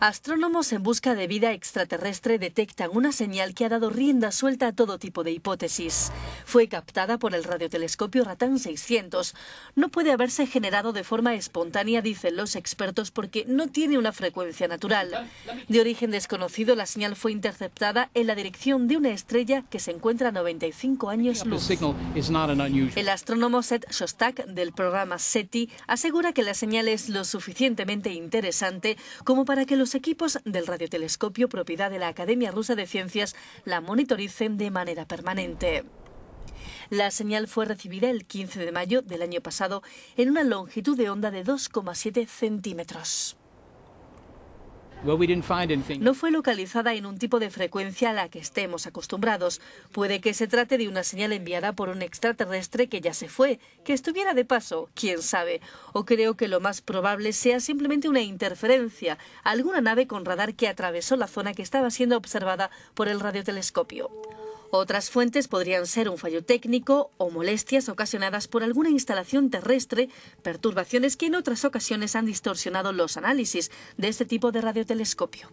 Astrónomos en busca de vida extraterrestre detectan una señal que ha dado rienda suelta a todo tipo de hipótesis. Fue captada por el radiotelescopio Ratan 600. No puede haberse generado de forma espontánea, dicen los expertos, porque no tiene una frecuencia natural. De origen desconocido, la señal fue interceptada en la dirección de una estrella que se encuentra a 95 años luz. El astrónomo Seth Shostak del programa SETI asegura que la señal es lo suficientemente interesante como para que los los equipos del radiotelescopio propiedad de la Academia Rusa de Ciencias la monitoricen de manera permanente. La señal fue recibida el 15 de mayo del año pasado en una longitud de onda de 2,7 centímetros. No fue localizada en un tipo de frecuencia a la que estemos acostumbrados. Puede que se trate de una señal enviada por un extraterrestre que ya se fue, que estuviera de paso, quién sabe. O creo que lo más probable sea simplemente una interferencia, alguna nave con radar que atravesó la zona que estaba siendo observada por el radiotelescopio. Otras fuentes podrían ser un fallo técnico o molestias ocasionadas por alguna instalación terrestre, perturbaciones que en otras ocasiones han distorsionado los análisis de este tipo de radiotelescopio.